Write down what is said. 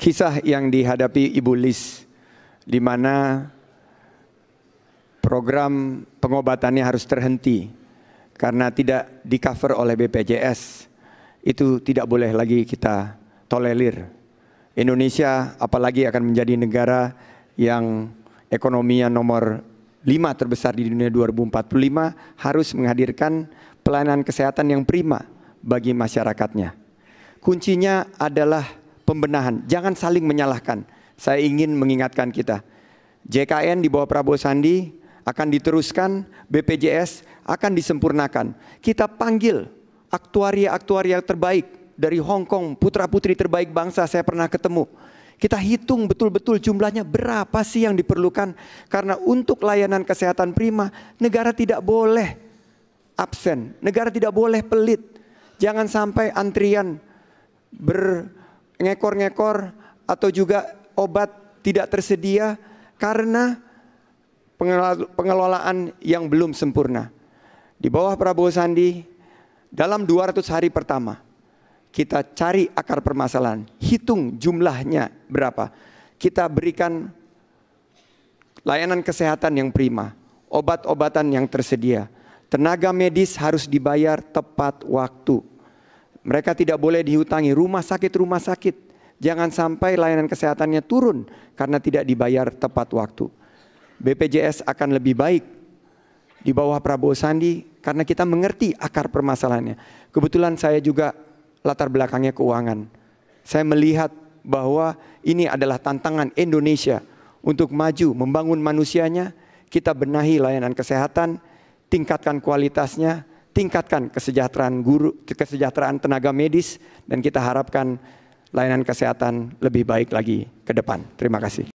kisah yang dihadapi Ibu Lis di mana program pengobatannya harus terhenti karena tidak di cover oleh BPJS itu tidak boleh lagi kita tolerir. Indonesia apalagi akan menjadi negara yang ekonominya nomor lima terbesar di dunia 2045 harus menghadirkan pelayanan kesehatan yang prima bagi masyarakatnya. Kuncinya adalah pembenahan. Jangan saling menyalahkan. Saya ingin mengingatkan kita. JKN di bawah Prabowo Sandi akan diteruskan, BPJS akan disempurnakan. Kita panggil aktuaria-aktuaria terbaik dari Hong Kong, putra-putri terbaik bangsa saya pernah ketemu. Kita hitung betul-betul jumlahnya berapa sih yang diperlukan karena untuk layanan kesehatan prima negara tidak boleh absen, negara tidak boleh pelit. Jangan sampai antrian ber ngekor-ngekor atau juga obat tidak tersedia karena pengelolaan yang belum sempurna. Di bawah Prabowo Sandi dalam 200 hari pertama kita cari akar permasalahan, hitung jumlahnya berapa. Kita berikan layanan kesehatan yang prima, obat-obatan yang tersedia. Tenaga medis harus dibayar tepat waktu. Mereka tidak boleh dihutangi rumah sakit-rumah sakit. Jangan sampai layanan kesehatannya turun karena tidak dibayar tepat waktu. BPJS akan lebih baik di bawah Prabowo Sandi karena kita mengerti akar permasalahannya. Kebetulan saya juga latar belakangnya keuangan. Saya melihat bahwa ini adalah tantangan Indonesia untuk maju, membangun manusianya, kita benahi layanan kesehatan, tingkatkan kualitasnya, tingkatkan kesejahteraan guru, kesejahteraan tenaga medis dan kita harapkan layanan kesehatan lebih baik lagi ke depan. Terima kasih.